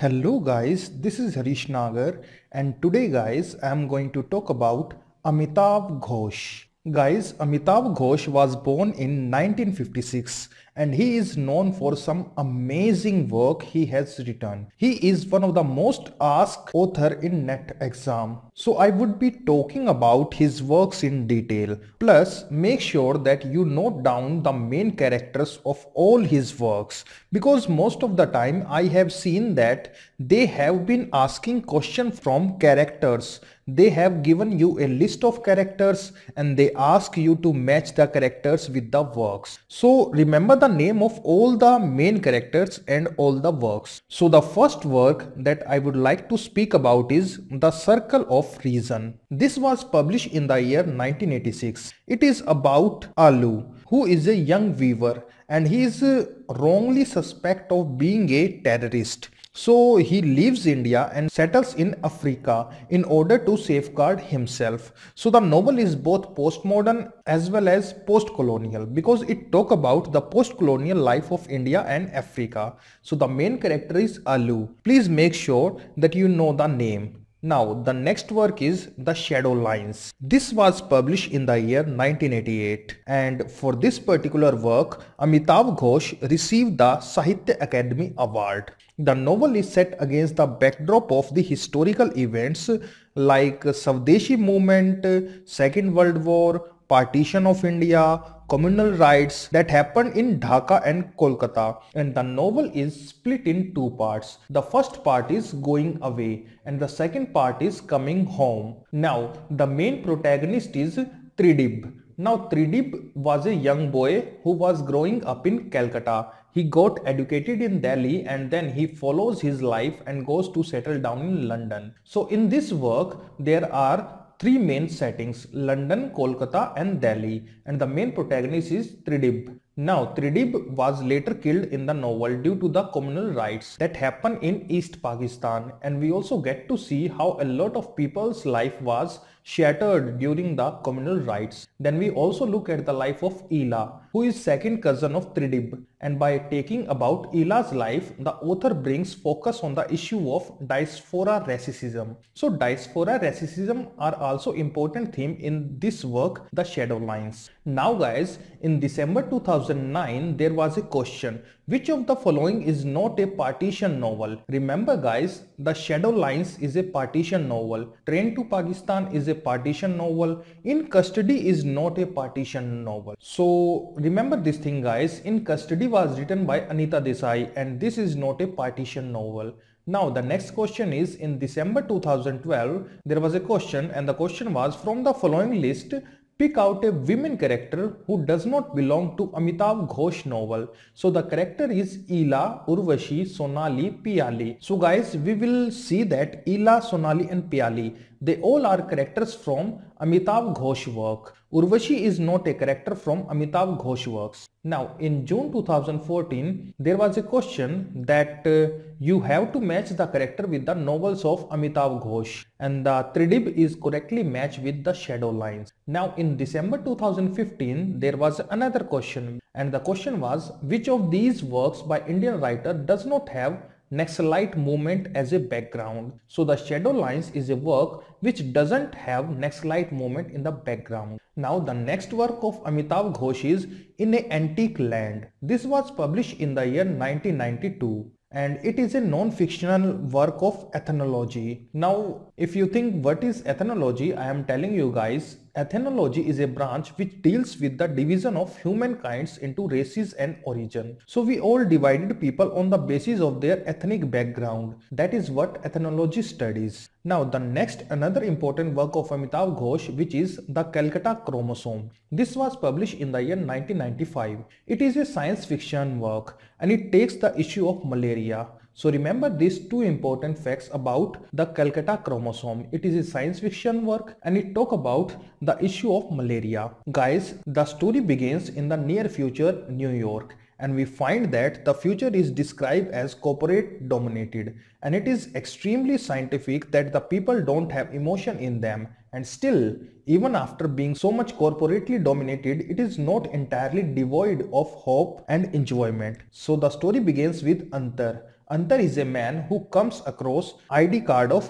Hello guys, this is Harish Nagar and today guys I am going to talk about Amitav Ghosh. Guys, Amitav Ghosh was born in 1956 and he is known for some amazing work he has written. He is one of the most asked author in NET exam. So I would be talking about his works in detail. Plus make sure that you note down the main characters of all his works because most of the time I have seen that they have been asking question from characters they have given you a list of characters and they ask you to match the characters with the works. So remember the name of all the main characters and all the works. So the first work that I would like to speak about is The Circle of Reason. This was published in the year 1986. It is about Alu who is a young weaver and he is uh, wrongly suspect of being a terrorist. So he leaves India and settles in Africa in order to safeguard himself. So the novel is both postmodern as well as post-colonial because it talk about the post-colonial life of India and Africa. So the main character is Alu. Please make sure that you know the name. Now the next work is The Shadow Lines. This was published in the year 1988 and for this particular work Amitav Ghosh received the Sahitya Academy Award. The novel is set against the backdrop of the historical events like Savdeshi movement, Second World War, partition of India, communal rights that happened in Dhaka and Kolkata and the novel is split in two parts. The first part is going away and the second part is coming home. Now the main protagonist is Tridib. Now Tridib was a young boy who was growing up in Calcutta. He got educated in Delhi and then he follows his life and goes to settle down in London. So in this work there are three main settings London, Kolkata and Delhi and the main protagonist is Tridib. Now, Tridib was later killed in the novel due to the communal riots that happened in East Pakistan and we also get to see how a lot of people's life was shattered during the communal riots. Then we also look at the life of Ela, who is second cousin of Tridib and by taking about Ela's life, the author brings focus on the issue of diaspora racism. So diaspora racism are also important theme in this work, The Shadow Lines. Now guys, in December 2009, there was a question, which of the following is not a partition novel? Remember guys, The Shadow Lines is a partition novel, Train to Pakistan is a partition novel, In Custody is not a partition novel. So remember this thing guys, In Custody was written by Anita Desai and this is not a partition novel. Now the next question is in December 2012 there was a question and the question was from the following list pick out a women character who does not belong to Amitav Ghosh novel. So the character is Ila, Urvashi, Sonali, Piali. So guys, we will see that Ila, Sonali and Piali, they all are characters from Amitav Ghosh work. Urvashi is not a character from Amitav Ghosh works. Now in June 2014 there was a question that uh, you have to match the character with the novels of Amitav Ghosh and the Tridib is correctly matched with the shadow lines. Now in December 2015 there was another question and the question was which of these works by Indian writer does not have Next light movement as a background. So the Shadow Lines is a work which doesn't have next light movement in the background. Now the next work of Amitav Ghosh is In a Antique Land. This was published in the year 1992 and it is a non-fictional work of ethnology. Now if you think what is ethnology, I am telling you guys ethnology is a branch which deals with the division of kinds into races and origin. So we all divided people on the basis of their ethnic background. That is what ethnology studies. Now the next another important work of Amitav Ghosh which is the Calcutta Chromosome. This was published in the year 1995. It is a science fiction work and it takes the issue of malaria so remember these two important facts about the Calcutta chromosome. It is a science fiction work and it talk about the issue of malaria. Guys, the story begins in the near future New York and we find that the future is described as corporate dominated and it is extremely scientific that the people don't have emotion in them and still even after being so much corporately dominated it is not entirely devoid of hope and enjoyment. So the story begins with Antar Antar is a man who comes across ID card of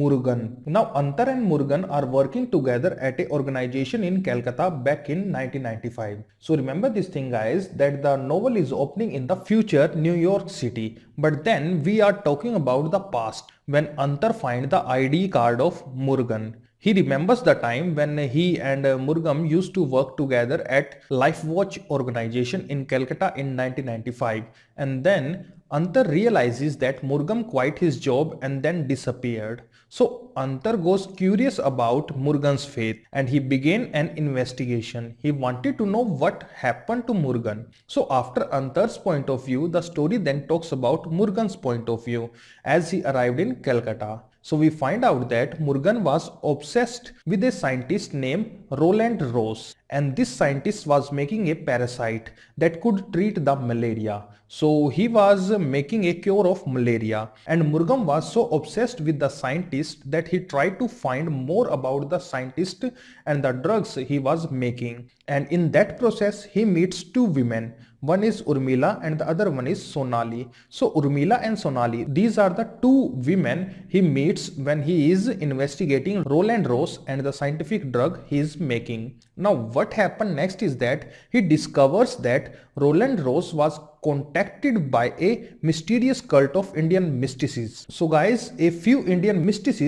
Murugan. Now Antar and Murugan are working together at a organization in Calcutta back in 1995. So remember this thing guys that the novel is opening in the future New York City. But then we are talking about the past when Antar find the ID card of Murugan. He remembers the time when he and Murugan used to work together at Life Watch organization in Calcutta in 1995 and then Antar realizes that Murgam quit his job and then disappeared. So Antar goes curious about Murgan's fate and he began an investigation. He wanted to know what happened to Murgan. So after Antar's point of view, the story then talks about Murgan's point of view as he arrived in Calcutta. So we find out that Morgan was obsessed with a scientist named Roland Rose and this scientist was making a parasite that could treat the malaria. So he was making a cure of malaria and Murgam was so obsessed with the scientist that he tried to find more about the scientist and the drugs he was making. And in that process he meets two women one is Urmila and the other one is Sonali. So Urmila and Sonali, these are the two women he meets when he is investigating Roland Rose and the scientific drug he is making. Now what happened next is that he discovers that Roland Rose was contacted by a mysterious cult of Indian mystics. So guys, a few Indian mystics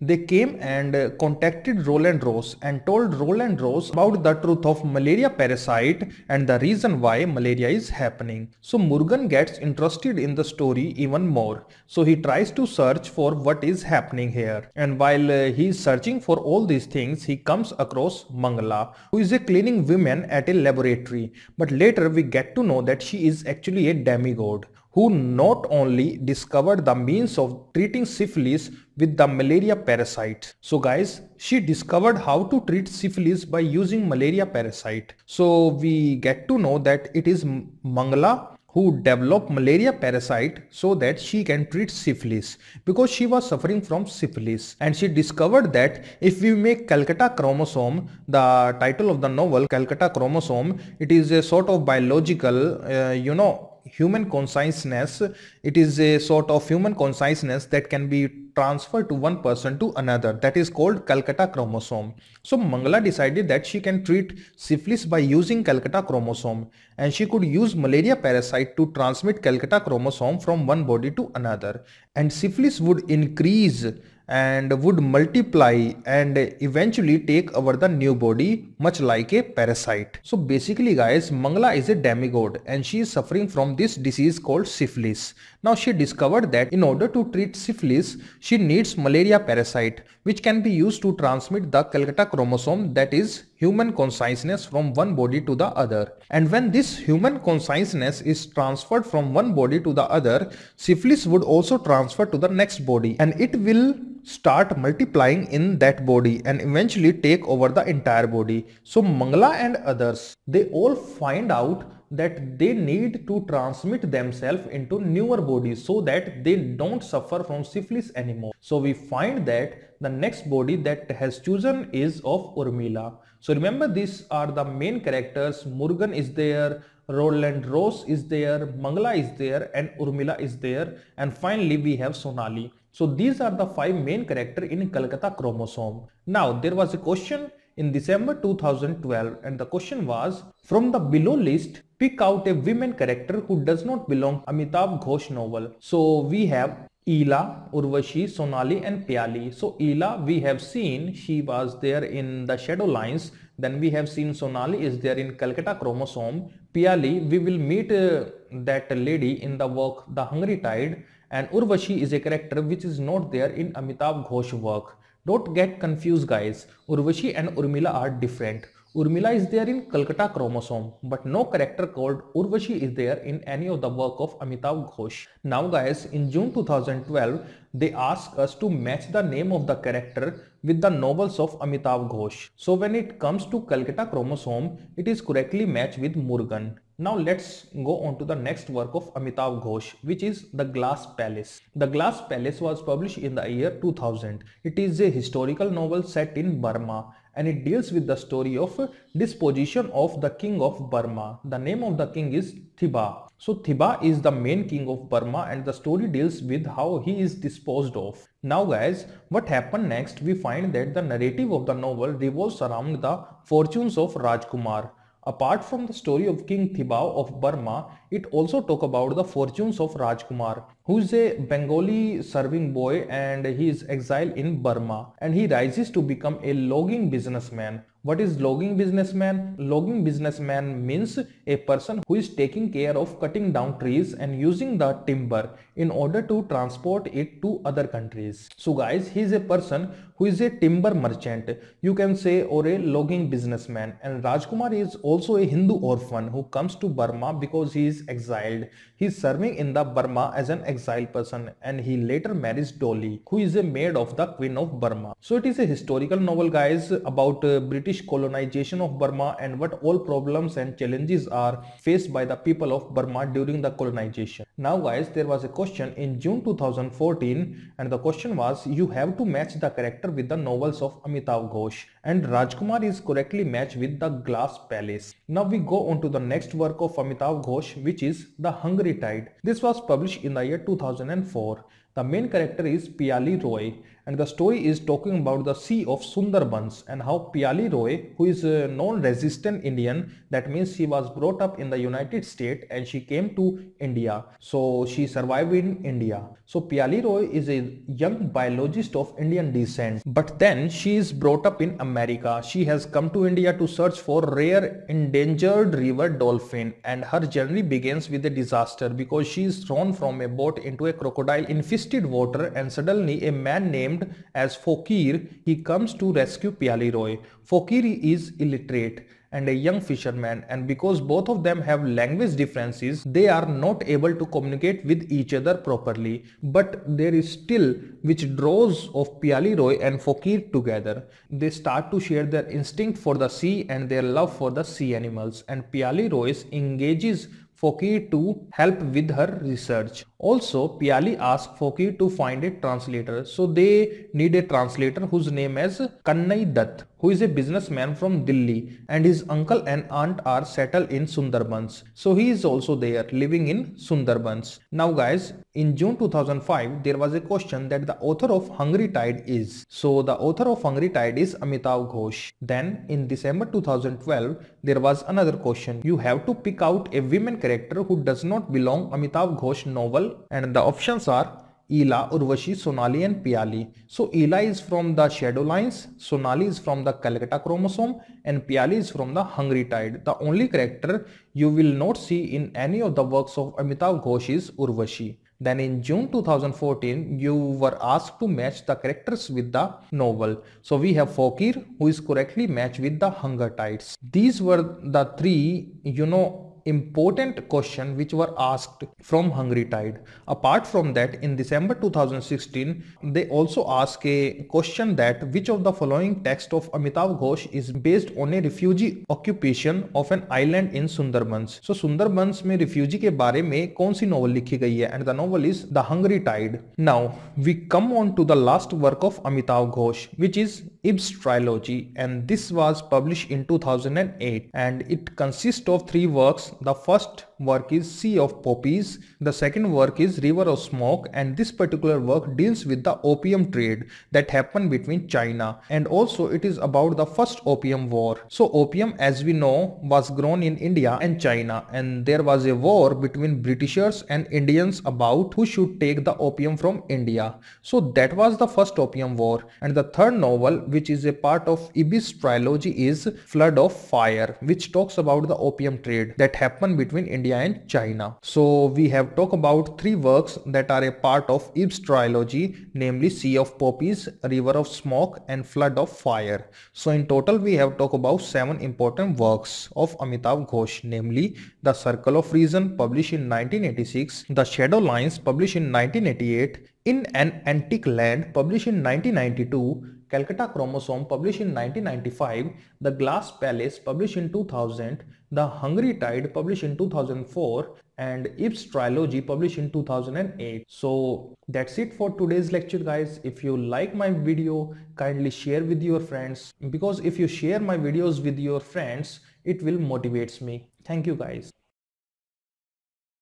they came and uh, contacted Roland Rose and told Roland Rose about the truth of malaria parasite and the reason why malaria is happening. So Morgan gets interested in the story even more. So he tries to search for what is happening here. And while uh, he is searching for all these things, he comes across Mangala, who is a cleaning woman at a laboratory. But later we get to know that she is actually a demigod who not only discovered the means of treating syphilis with the malaria parasite. So guys, she discovered how to treat syphilis by using malaria parasite. So we get to know that it is Mangala who developed malaria parasite so that she can treat syphilis because she was suffering from syphilis and she discovered that if we make Calcutta chromosome the title of the novel Calcutta chromosome it is a sort of biological uh, you know human consciousness it is a sort of human consciousness that can be transferred to one person to another that is called calcutta chromosome so mangala decided that she can treat syphilis by using calcutta chromosome and she could use malaria parasite to transmit calcutta chromosome from one body to another and syphilis would increase and would multiply and eventually take over the new body much like a parasite. So basically guys Mangala is a demigod and she is suffering from this disease called syphilis. Now she discovered that in order to treat syphilis she needs malaria parasite which can be used to transmit the Calcutta chromosome that is human consciousness from one body to the other. And when this human consciousness is transferred from one body to the other, syphilis would also transfer to the next body and it will start multiplying in that body and eventually take over the entire body. So Mangala and others, they all find out that they need to transmit themselves into newer bodies so that they don't suffer from syphilis anymore. So we find that the next body that has chosen is of Urmila. So remember these are the main characters. Morgan is there, Roland Rose is there, Mangala is there and Urmila is there and finally we have Sonali. So these are the five main characters in Calcutta chromosome. Now there was a question in December 2012 and the question was from the below list pick out a women character who does not belong Amitabh Ghosh novel. So we have Ila, Urvashi, Sonali and Pyali. So Ila we have seen she was there in the shadow lines then we have seen Sonali is there in Calcutta chromosome. Pyali we will meet uh, that lady in the work The Hungry Tide and Urvashi is a character which is not there in Amitabh Ghosh work. Don't get confused guys, Urvashi and Urmila are different. Urmila is there in Calcutta chromosome, but no character called Urvashi is there in any of the work of Amitav Ghosh. Now guys, in June 2012, they asked us to match the name of the character with the novels of Amitav Ghosh. So when it comes to Calcutta chromosome, it is correctly matched with Murugan. Now let's go on to the next work of Amitav Ghosh which is The Glass Palace. The Glass Palace was published in the year 2000. It is a historical novel set in Burma and it deals with the story of disposition of the king of Burma. The name of the king is Thiba. So Thiba is the main king of Burma and the story deals with how he is disposed of. Now guys, what happened next? We find that the narrative of the novel revolves around the fortunes of Rajkumar Apart from the story of King Thibaw of Burma, it also talk about the fortunes of Rajkumar, who is a Bengali serving boy and he is exiled in Burma and he rises to become a logging businessman. What is logging businessman? Logging businessman means a person who is taking care of cutting down trees and using the timber in order to transport it to other countries. So guys, he is a person who is a timber merchant, you can say or a logging businessman and Rajkumar is also a Hindu orphan who comes to Burma because he is exiled. He is serving in the Burma as an exiled person and he later marries Dolly who is a maid of the Queen of Burma. So it is a historical novel guys about uh, British colonization of Burma and what all problems and challenges are faced by the people of Burma during the colonization. Now guys there was a question in June 2014 and the question was you have to match the character with the novels of Amitav Ghosh and Rajkumar is correctly matched with The Glass Palace. Now we go on to the next work of Amitav Ghosh which is The Hungry Tide. This was published in the year 2004. The main character is Piali Roy and the story is talking about the sea of Sundarbans and how Piali Roy who is a non-resistant Indian that means she was brought up in the United States and she came to India. So she survived in India. So Piali Roy is a young biologist of Indian descent but then she is brought up in America America. She has come to India to search for rare endangered river dolphin and her journey begins with a disaster because she is thrown from a boat into a crocodile infested water and suddenly a man named as Fokir he comes to rescue Piali Roy. Fokir is illiterate and a young fisherman and because both of them have language differences they are not able to communicate with each other properly but there is still which draws of Roy and Fakir together. They start to share their instinct for the sea and their love for the sea animals and Roy engages Fakir to help with her research. Also, Piali asked Foki to find a translator. So they need a translator whose name is Kannai Dutt, who is a businessman from Delhi and his uncle and aunt are settled in Sundarbans. So he is also there living in Sundarbans. Now guys, in June 2005, there was a question that the author of Hungry Tide is. So the author of Hungry Tide is Amitav Ghosh. Then in December 2012, there was another question. You have to pick out a women character who does not belong Amitav Ghosh novel and the options are Ela, Urvashi, Sonali and Piali. So Ela is from the shadow lines, Sonali is from the Calcutta chromosome and Piali is from the hungry tide. The only character you will not see in any of the works of Amitav Ghosh is Urvashi. Then in June 2014, you were asked to match the characters with the novel. So we have Fakir who is correctly matched with the Hunger Tides. These were the three, you know, important question which were asked from Hungry Tide. Apart from that, in December 2016, they also asked a question that which of the following text of Amitav Ghosh is based on a refugee occupation of an island in Sundarbans. So Sundarbans में refugee ke baare में कौन novel likhi gayi hai? and the novel is The Hungry Tide. Now we come on to the last work of Amitav Ghosh which is Ibs trilogy and this was published in 2008 and it consists of three works the first work is Sea of Poppies, the second work is River of Smoke and this particular work deals with the opium trade that happened between China and also it is about the first opium war. So opium as we know was grown in India and China and there was a war between Britishers and Indians about who should take the opium from India. So that was the first opium war and the third novel which is a part of Ibis trilogy is Flood of Fire which talks about the opium trade that happened between India India and China. So we have talked about three works that are a part of Ibs trilogy, namely Sea of Poppies, River of Smoke and Flood of Fire. So in total we have talked about seven important works of Amitav Ghosh, namely The Circle of Reason published in 1986, The Shadow Lines published in 1988, In an Antique Land published in 1992, Calcutta Chromosome published in 1995, The Glass Palace published in 2000, The Hungry Tide published in 2004 and Ips Trilogy published in 2008. So that's it for today's lecture guys. If you like my video, kindly share with your friends because if you share my videos with your friends, it will motivates me. Thank you guys.